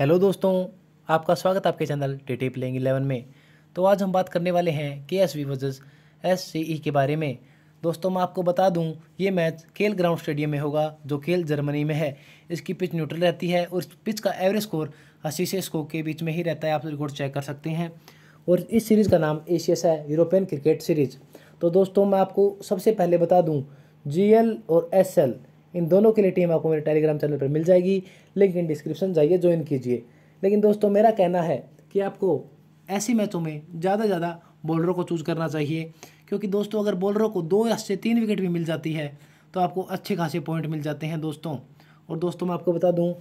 hello दोस्तों आपका स्वागत आपके channel T T playing eleven में तो आज हम बात करने वाले हैं K S V versus S C E के बारे में दोस्तों मैं आपको बता दूं ये मैच खेल ग्राउंड स्टेडियम में होगा जो खेल जर्मनी में है इसकी पिच न्यूट्रल रहती है और पिच का एवरेज स्कोर अस्सी से स्कोर के बीच में ही रहता है आप रिकॉर्ड चेक कर सकते हैं और इस सीरीज़ का नाम एशियस है यूरोपियन क्रिकेट सीरीज़ तो दोस्तों मैं आपको सबसे पहले बता दूँ जी और एस इन दोनों के लिए टीम आपको मेरे टेलीग्राम चैनल पर मिल जाएगी लिंक इन डिस्क्रिप्शन जाइए ज्वाइन कीजिए लेकिन दोस्तों मेरा कहना है कि आपको ऐसी मैचों में ज़्यादा ज़्यादा बॉलरों को चूज करना चाहिए क्योंकि दोस्तों अगर बॉलरों को दो या से तीन विकेट भी मिल जाती है तो आपको अच्छे खासे पॉइंट मिल जाते हैं दोस्तों और दोस्तों मैं आपको बता दूं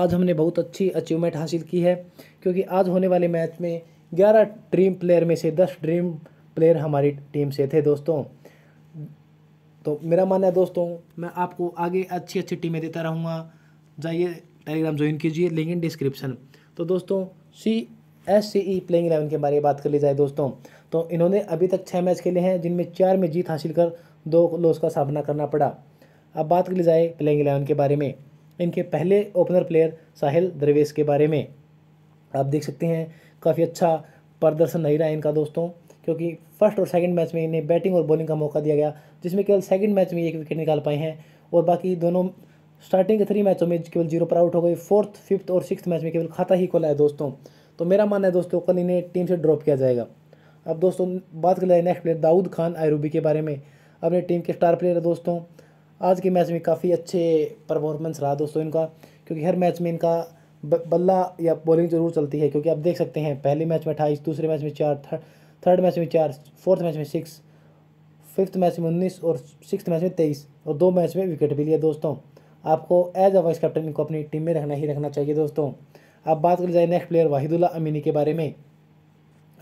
आज हमने बहुत अच्छी अचीवमेंट हासिल की है क्योंकि आज होने वाले मैच में ग्यारह ड्रीम प्लेयर में से दस ड्रीम प्लेयर हमारी टीम से थे दोस्तों तो मेरा मानना है दोस्तों मैं आपको आगे अच्छी अच्छी टीमें देता रहूँगा जाइए टेलीग्राम ज्वाइन कीजिए लिंक इन डिस्क्रिप्शन तो दोस्तों C S C E playing eleven के बारे में बात कर ली जाए दोस्तों तो इन्होंने अभी तक छः मैच खेले हैं जिनमें चार में जीत हासिल कर दो लॉस का सामना करना पड़ा अब बात कर ली जाए प्लेइंग इलेवन के बारे में इनके पहले ओपनर प्लेयर साहिल द्रवेश के बारे में आप देख सकते हैं काफ़ी अच्छा प्रदर्शन नहीं रहा इनका दोस्तों क्योंकि फर्स्ट और सेकंड मैच में इन्हें बैटिंग और बॉलिंग का मौका दिया गया जिसमें केवल सेकंड मैच में एक विकेट निकाल पाए हैं और बाकी दोनों स्टार्टिंग के थ्री मैचों में केवल जीरो पर आउट हो गए फोर्थ फिफ्थ और सिक्स मैच में केवल खाता ही खोला है दोस्तों तो मेरा मानना है दोस्तों कल इन्हें टीम से ड्रॉप किया जाएगा अब दोस्तों बात कर लें नेक्स्ट प्लेयर दाऊद खान आयरूबी के बारे में अपने टीम के स्टार प्लेयर है दोस्तों आज के मैच में काफ़ी अच्छे परफॉर्मेंस रहा दोस्तों इनका क्योंकि हर मैच में इनका बल्ला या बॉलिंग जरूर चलती है क्योंकि आप देख सकते हैं पहले मैच में अठाईस दूसरे मैच में चार थर्ड थर्ड मैच में चार फोर्थ मैच में सिक्स फिफ्थ मैच में उन्नीस और सिक्स मैच में तेईस और दो मैच में विकेट भी लिया दोस्तों आपको एज अ वाइस कैप्टन इनको अपनी टीम में रखना ही रखना चाहिए दोस्तों अब बात करी जाए नेक्स्ट प्लेयर वाहिदुल्ला अमीनी के बारे में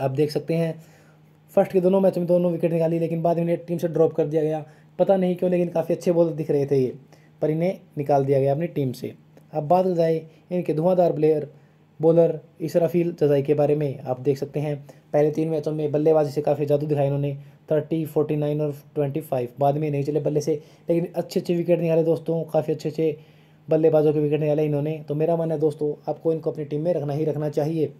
आप देख सकते हैं फर्स्ट के दोनों मैच में दोनों विकेट निकाली लेकिन बाद में इन्हें टीम से ड्रॉप कर दिया गया पता नहीं क्यों लेकिन काफ़ी अच्छे बॉलर दिख रहे थे ये पर इन्हें निकाल दिया गया अपनी टीम से अब बात कर जाए इनके धुआंधार प्लेयर बॉलर इसराफील जजाई के बारे में आप देख सकते हैं पहले तीन मैचों में बल्लेबाजी से काफ़ी जादू दिखाई इन्होंने थर्टी फोर्टी नाइन और ट्वेंटी फाइव बाद में नहीं चले बल्ले से लेकिन अच्छे अच्छे विकेट निकाले दोस्तों काफ़ी अच्छे अच्छे बल्लेबाजों के विकेट निकाले इन्होंने तो मेरा मानना है दोस्तों आपको इनको अपनी टीम में रखना ही रखना चाहिए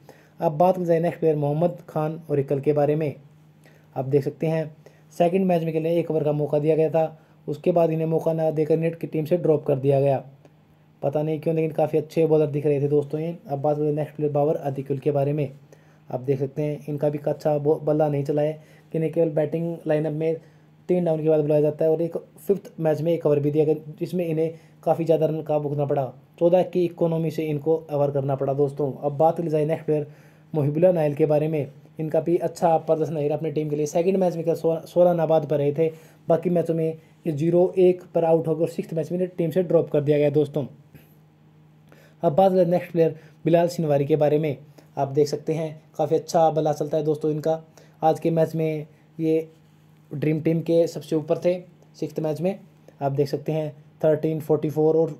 अब बात कर जाए नेक्स्ट प्लेयर मोहम्मद खान और इकल के बारे में आप देख सकते हैं सेकेंड मैच में लिए एक ओवर का मौका दिया गया था उसके बाद इन्हें मौका ना देकर नेट की टीम से ड्रॉप कर दिया गया पता नहीं क्यों लेकिन काफ़ी अच्छे बॉलर दिख रहे थे दोस्तों ये अब बात करें नेक्स्ट प्लेयर बाबर अधिकुल के बारे में आप देख सकते हैं इनका भी अच्छा बल्ला नहीं चला है कि नहीं केवल बैटिंग लाइनअप में तीन डाउन के बाद बुलाया जाता है और एक फिफ्थ मैच में एक ओवर भी दिया गया जिसमें इन्हें काफ़ी ज़्यादा रन का भुगतना पड़ा चौदह की इकोनॉमी से इनको ओवर करना पड़ा दोस्तों अब बात की जाए नेक्स्ट प्लेयर मोहिबुल्ला नायल के बारे में इनका भी अच्छा प्रदर्शन रहा अपनी टीम के लिए सेकंड मैच में सोलह नाबाद पर रहे थे बाकी मैचों में जीरो एक पर आउट होकर सिक्स मैच में टीम से ड्रॉप कर दिया गया दोस्तों अब बात करें नेक्स्ट प्लेयर बिलाल सिनवारी के बारे में आप देख सकते हैं काफ़ी अच्छा बल्ला चलता है दोस्तों इनका आज के मैच में ये ड्रीम टीम के सबसे ऊपर थे सिक्स मैच में आप देख सकते हैं थर्टीन फोर्टी फोर और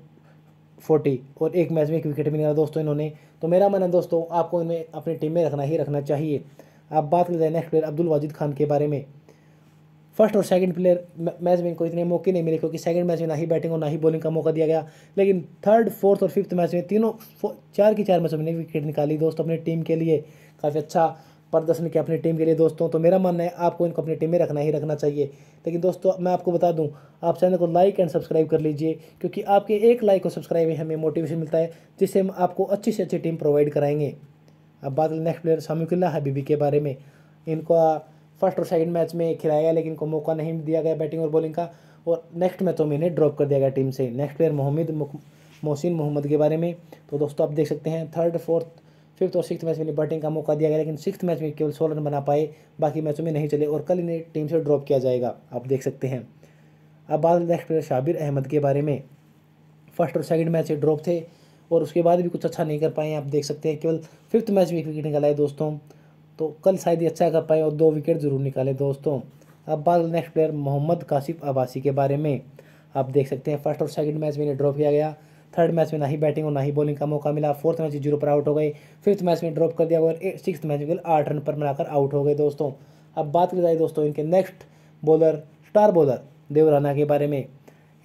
फोर्टी और एक मैच में एक विकेट भी निकाला दोस्तों इन्होंने तो मेरा मन है दोस्तों आपको इन्हें अपनी टीम में रखना ही रखना चाहिए आप बात करते हैं नेक्स्ट प्लेयर अब्दुल वाजिद खान के बारे में फर्स्ट और सेकंड प्लेयर मैच में इनको इतने मौके नहीं मिले क्योंकि सेकंड मैच में ना ही बैटिंग और ना ही बॉलिंग का मौका दिया गया लेकिन थर्ड फोर्थ और फिफ्थ मैच में तीनों चार की चार मैचों में विकेट निकाली दोस्तों अपनी टीम के लिए काफ़ी अच्छा प्रदर्शन किया अपनी टीम के लिए दोस्तों तो मेरा मानना है आपको इनको अपनी टीम में रखना ही रखना चाहिए लेकिन दोस्तों मैं आपको बता दूं आप चैनल को लाइक एंड सब्सक्राइब कर लीजिए क्योंकि आपके एक लाइक और सब्सक्राइब में हमें मोटिवेशन मिलता है जिससे हम आपको अच्छी से अच्छी टीम प्रोवाइड कराएंगे अब बात नेक्स्ट प्लेयर सामिकुल्ला हबीबी के बारे में इनका फर्स्ट और सेकंड मैच में खिलाया गया लेकिन को मौका नहीं दिया गया बैटिंग और बॉलिंग का और नेक्स्ट मैचों तो में इन्हें ड्रॉप कर दिया गया टीम से नेक्स्ट प्लेयर मोहम्मद मोहसिन मोहम्मद के बारे में तो दोस्तों आप देख सकते हैं थर्ड फोर्थ फिफ्थ और सिक्स मैच में इन्हें बैटिंग का मौका दिया गया लेकिन सिक्स मैच में केवल सोलह रन बना पाए बाकी मैचों में नहीं चले और कल इन्हें टीम से ड्रॉप किया जाएगा आप देख सकते हैं अब बाद नेक्स्ट प्लेयर शाबिर अहमद के बारे में फर्स्ट और सेकंड मैच से ड्रॉप थे और उसके बाद भी कुछ अच्छा नहीं कर पाए आप देख सकते हैं केवल फिफ्थ मैच में विकेट निकल आए दोस्तों तो कल शायद ही अच्छा कर पाए और दो विकेट ज़रूर निकाले दोस्तों अब बात नेक्स्ट प्लेयर मोहम्मद काशिफ अबासी के बारे में आप देख सकते हैं फर्स्ट और सेकंड मैच में इन्हें ड्रॉप किया गया थर्ड मैच में ना ही बैटिंग और ना ही बॉलिंग का मौका मिला फोर्थ मैच जीरो पर आउट हो गए फिफ्थ मैच में ड्रॉप कर दिया और सिक्स मैच में आठ रन पर मिलाकर आउट हो गए दोस्तों अब बात की जाए दोस्तों इनके next bowler star bowler Devrana के बारे में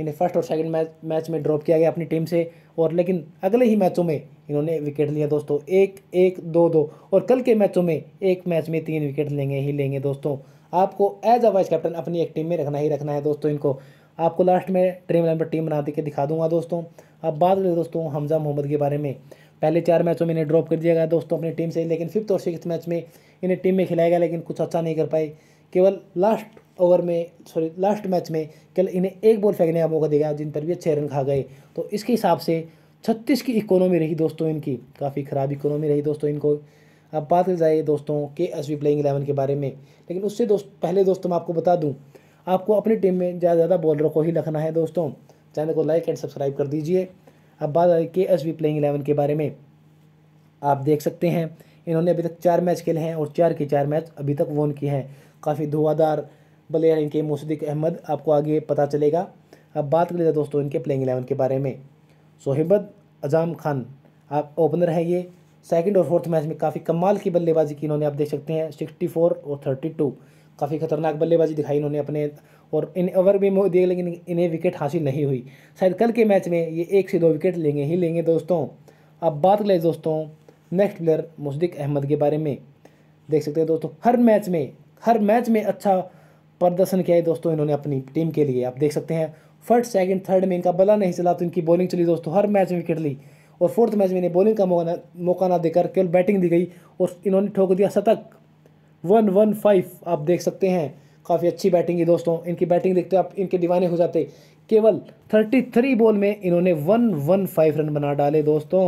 इन्हें फर्स्ट और सेकेंड मैच मैच में ड्रॉप किया गया अपनी टीम से और लेकिन अगले ही मैचों में इन्होंने विकेट लिया दोस्तों एक एक दो दो और कल के मैचों में एक मैच में तीन विकेट लेंगे ही लेंगे दोस्तों आपको एज अ वाइस कैप्टन अपनी एक टीम में रखना ही रखना है दोस्तों इनको आपको लास्ट में ड्रीम इलेवन पर टीम बना के दिखा दूंगा दोस्तों अब बात करें दोस्तों हमजा मोहम्मद के बारे में पहले चार मैचों में इन्हें ड्रॉप कर दिया गया दोस्तों अपनी टीम से लेकिन फिफ्थ और सिक्स मैच में इन्हें टीम में खिलाया गया लेकिन कुछ अच्छा नहीं कर पाए केवल लास्ट ओवर में सॉरी लास्ट मैच में कल इन्हें एक बॉल फेंकने का मौका दिया जिन पर भी अच्छे रन खा गए तो इसके हिसाब से छत्तीस की इकोनॉमी रही दोस्तों इनकी काफ़ी ख़राब इकोनॉमी रही दोस्तों इनको अब बात कर जाइए दोस्तों के एस वी प्लेइंग एलेवन के बारे में लेकिन उससे दोस्त पहले दोस्तों मैं आपको बता दूँ आपको अपनी टीम में ज़्यादा ज़्यादा बॉलरों को ही रखना है दोस्तों चैनल को लाइक एंड सब्सक्राइब कर दीजिए अब बात आई के एस वी प्लेइंग एलेवन के बारे में आप देख सकते हैं इन्होंने अभी तक चार मैच खेले हैं और चार के चार मैच अभी तक वोन किए हैं काफ़ी धुआंधार प्लेयर इनके मुसदिक अहमद आपको आगे पता चलेगा अब बात कर लेते दोस्तों इनके प्लेइंग एलेवन के बारे में सोहेबत अजाम खान आप ओपनर हैं ये सेकंड और फोर्थ मैच में काफ़ी कमाल की बल्लेबाजी की इन्होंने आप देख सकते हैं सिक्सटी फोर और थर्टी टू काफ़ी खतरनाक बल्लेबाजी दिखाई इन्होंने अपने और इन ओवर भी दिए लेकिन इन्हें विकेट हासिल नहीं हुई शायद कल के मैच में ये एक से दो विकेट लेंगे ही लेंगे दोस्तों अब बात करें दोस्तों नेक्स्ट प्लेयर मुस्दिक अहमद के बारे में देख सकते हैं दोस्तों हर मैच में हर मैच में अच्छा प्रदर्शन किया है दोस्तों इन्होंने अपनी टीम के लिए आप देख सकते हैं फर्स्ट सेकंड थर्ड में इनका बला नहीं चला तो इनकी बॉलिंग चली दोस्तों हर मैच में विकेट ली और फोर्थ मैच में इन्हें बॉलिंग का मौका मौका ना देकर केवल बैटिंग दी गई और इन्होंने ठोक दिया शतक वन वन फाइव आप देख सकते हैं काफ़ी अच्छी बैटिंग है दोस्तों इनकी बैटिंग देखते हो आप इनके दीवाने हो जाते केवल थर्टी थ्री बॉल में इन्होंने वन वन फाइव रन बना डाले दोस्तों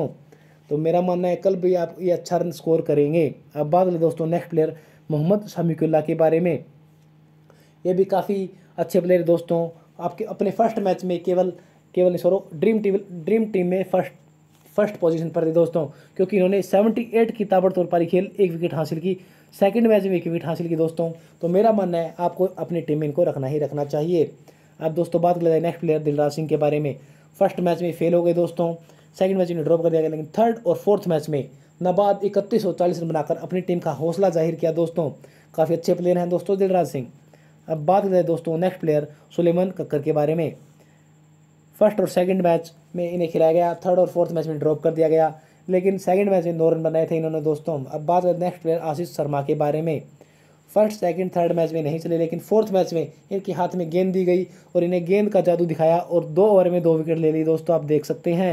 तो मेरा मानना है कल भी आप ये अच्छा रन स्कोर करेंगे अब बात करें दोस्तों नेक्स्ट प्लेयर मोहम्मद शमीकुल्ला के बारे में ये भी काफ़ी अच्छे प्लेयर दोस्तों आपके अपने फर्स्ट मैच में केवल केवल सोरो ड्रीम टीम ड्रीम टीम में फर्स्ट फर्स्ट पोजीशन पर थे दोस्तों क्योंकि इन्होंने 78 की ताबड़तोड़ पारी खेल एक विकेट हासिल की सेकंड मैच में एक विकेट हासिल की दोस्तों तो मेरा मानना है आपको अपनी टीम में इनको रखना ही रखना चाहिए अब दोस्तों बात कर लेते हैं नेक्स्ट प्लेयर दिलराज सिंह के बारे में फर्स्ट मैच में फेल हो गए दोस्तों सेकंड मैच में ड्रॉप कर दिया गया लेकिन थर्ड और फोर्थ मैच में नबाद इकतीस और चालीस रन बनाकर अपनी टीम का हौसला जाहिर किया दोस्तों काफ़ी अच्छे प्लेयर हैं दोस्तों दिलराज सिंह अब बात करें दोस्तों नेक्स्ट प्लेयर सुलेमन कक्कर के बारे में फर्स्ट और सेकंड मैच में इन्हें खिलाया गया थर्ड और फोर्थ मैच में ड्रॉप कर दिया गया लेकिन सेकंड मैच में नौ रन बनाए थे इन्होंने दोस्तों अब बात करें नेक्स्ट प्लेयर आशीष शर्मा के बारे में फर्स्ट सेकंड थर्ड मैच में नहीं चले लेकिन फोर्थ मैच में इनके हाथ में गेंद दी गई और इन्हें गेंद का जादू दिखाया और दो ओवर में दो विकेट ले ली दोस्तों आप देख सकते हैं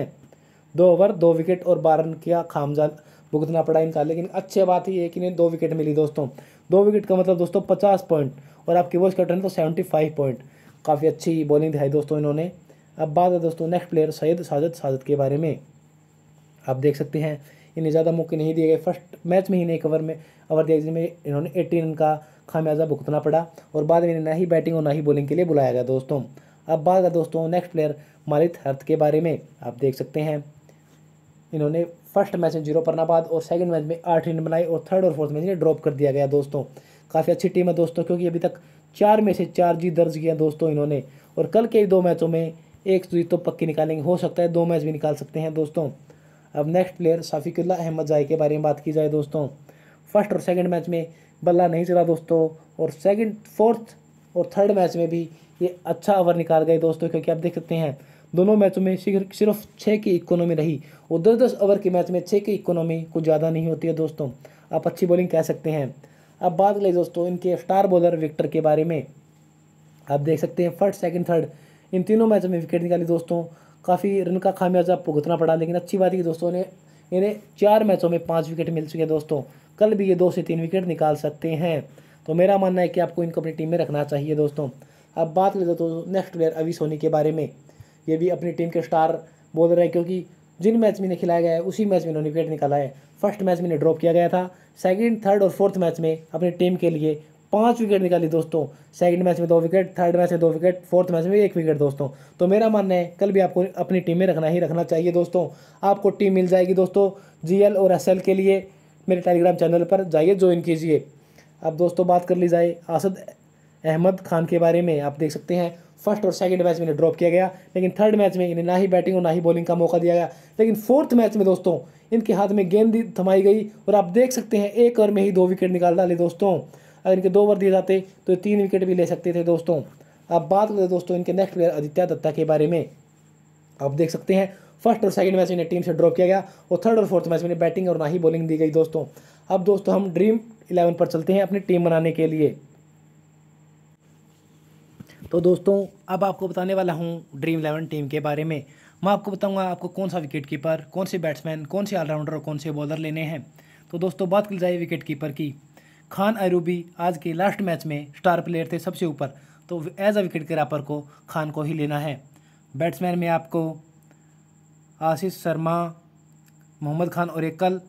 दो ओवर दो विकेट और बारह रन का खामजा भुगतना पड़ा इनका लेकिन अच्छी बात ये है कि इन्हें दो विकेट मिली दोस्तों दो विकेट का मतलब दोस्तों पचास पॉइंट और आपके वॉच कैप्टन तो सेवेंटी फाइव पॉइंट काफ़ी अच्छी बॉलिंग दिखाई दोस्तों इन्होंने अब बात है दोस्तों नेक्स्ट प्लेयर सैयद साजद साजद के बारे में आप देख सकते हैं इन्हें ज़्यादा मौके नहीं दिए गए फर्स्ट मैच में ही इन्हें कवर में ओवर दिया जिसमें इन्होंने एटीन का खामियाजा भुगतना पड़ा और बाद में इन्हें ना ही बैटिंग और ना ही बॉलिंग के लिए बुलाया गया दोस्तों अब बात है दोस्तों नेक्स्ट प्लेयर मालित हर्थ के बारे में आप देख सकते हैं इन्होंने फर्स्ट मैच में जीरो परनाबाद और सेकंड मैच में आठ रन बनाए और थर्ड और फोर्थ मैच में ड्रॉप कर दिया गया दोस्तों काफ़ी अच्छी टीम है दोस्तों क्योंकि अभी तक चार में से चार जीत दर्ज किया दोस्तों इन्होंने और कल के दो मैचों में एक जीत तो पक्की निकालेंगे हो सकता है दो मैच भी निकाल सकते हैं दोस्तों अब नेक्स्ट प्लेयर साफिकुल्ला अहमद जाय के बारे में बात की जाए दोस्तों फर्स्ट और सेकेंड मैच में बल्ला नहीं चला दोस्तों और सेकेंड फोर्थ और थर्ड मैच में भी ये अच्छा ओवर निकाल गए दोस्तों क्योंकि आप देख सकते हैं दोनों मैचों में सिर्फ छः की इकोनॉमी रही और दस दस ओवर के मैच में छः की इकोनॉमी कुछ ज़्यादा नहीं होती है दोस्तों आप अच्छी बॉलिंग कह सकते हैं अब बात ले दोस्तों इनके स्टार बॉलर विक्टर के बारे में आप देख सकते हैं फर्स्ट सेकंड थर्ड इन तीनों मैचों में विकेट निकाली दोस्तों काफ़ी रन का खामियाजा आपको भुगतना पड़ा लेकिन अच्छी बात है कि दोस्तों ने इन्हें चार मैचों में पाँच विकेट मिल चुके हैं दोस्तों कल भी ये दो से तीन विकेट निकाल सकते हैं तो मेरा मानना है कि आपको इनको अपनी टीम में रखना चाहिए दोस्तों अब बात करें दोस्तों नेक्स्ट प्लेयर अवी सोनी के बारे में ये भी अपनी टीम के स्टार बोल रहे हैं क्योंकि जिन मैच में इन्हें खिलाया गया है उसी मैच में इन्होंने विकेट निकाला है फर्स्ट मैच में इन्हें ड्रॉप किया गया था सेकंड थर्ड और फोर्थ मैच में अपनी टीम के लिए पांच विकेट निकाली दोस्तों सेकंड मैच में दो विकेट थर्ड मैच में दो विकेट फोर्थ मैच में एक विकेट दोस्तों तो मेरा मानना है कल भी आपको अपनी टीम में रखना ही रखना चाहिए दोस्तों आपको टीम मिल जाएगी दोस्तों जी और एस के लिए मेरे टेलीग्राम चैनल पर जाइए ज्वाइन कीजिए अब दोस्तों बात कर ली जाए आसद अहमद खान के बारे में आप देख सकते हैं फर्स्ट और सेकंड मैच में इन्हें ड्रॉप किया गया लेकिन थर्ड मैच में इन्हें ना ही बैटिंग और ना ही बॉलिंग का मौका दिया गया लेकिन फोर्थ मैच में दोस्तों इनके हाथ में गेंद थमाई गई और आप देख सकते हैं एक ओवर में ही दो विकेट निकाल डाले दोस्तों अगर इनके दो ओवर दिए जाते तो तीन विकेट भी ले सकते थे दोस्तों अब बात करें दोस्तों इनके नेक्स्ट प्लेयर आदित्य दत्ता के बारे में आप देख सकते हैं फर्स्ट और सेकंड मैच इन्हें टीम से ड्रॉप किया गया और थर्ड और फोर्थ मैच में इन्हें बैटिंग और ना ही बॉलिंग दी गई दोस्तों अब दोस्तों हम ड्रीम इलेवन पर चलते हैं अपनी टीम बनाने के लिए तो दोस्तों अब आपको बताने वाला हूँ ड्रीम इलेवन टीम के बारे में मैं आपको बताऊँगा आपको कौन सा विकेट कीपर कौन से बैट्समैन कौन से ऑलराउंडर और कौन से बॉलर लेने हैं तो दोस्तों बात की जाए विकेट कीपर की खान अरूबी आज के लास्ट मैच में स्टार प्लेयर थे सबसे ऊपर तो एज अ विकेट गिरापर को खान को ही लेना है बैट्समैन में आपको आशीष शर्मा मोहम्मद खान औरकल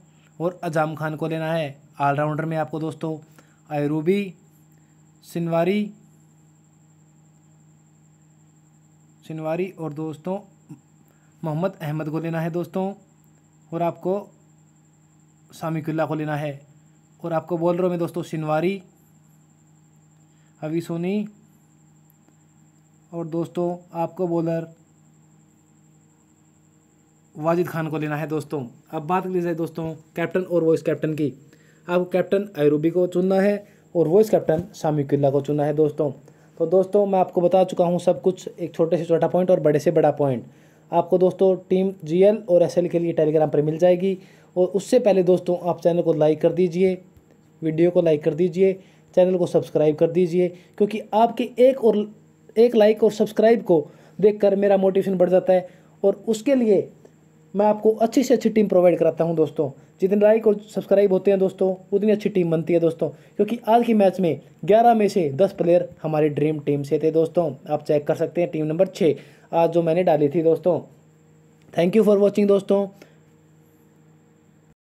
और अजाम खान को लेना है ऑलराउंडर में आपको दोस्तों अरूबी सिनवारी शनिवारी और दोस्तों मोहम्मद अहमद को लेना है दोस्तों और आपको सामिकुल्ला को लेना है और आपको बॉलरों में दोस्तों शनिवारी हवी सोनी और दोस्तों आपको बॉलर वाजिद खान को लेना है दोस्तों अब बात कर लीजिए दोस्तों कैप्टन और वॉइस कैप्टन की आपको कैप्टन अयरूबी को चुनना है और वॉइस कैप्टन सामिकुल्ला को चुनना है दोस्तों तो दोस्तों मैं आपको बता चुका हूँ सब कुछ एक छोटे से छोटा पॉइंट और बड़े से बड़ा पॉइंट आपको दोस्तों टीम जीएल और एसएल के लिए टेलीग्राम पर मिल जाएगी और उससे पहले दोस्तों आप चैनल को लाइक कर दीजिए वीडियो को लाइक कर दीजिए चैनल को सब्सक्राइब कर दीजिए क्योंकि आपके एक और एक लाइक और सब्सक्राइब को देखकर मेरा मोटिवेशन बढ़ जाता है और उसके लिए मैं आपको अच्छी से अच्छी टीम प्रोवाइड कराता हूँ दोस्तों जितने लाइक और सब्सक्राइब होते हैं दोस्तों उतनी अच्छी टीम बनती है दोस्तों क्योंकि आज की मैच में ग्यारह में से दस प्लेयर हमारी ड्रीम टीम से थे दोस्तों आप चेक कर सकते हैं टीम नंबर छः आज जो मैंने डाली थी दोस्तों थैंक यू फॉर वॉचिंग दोस्तों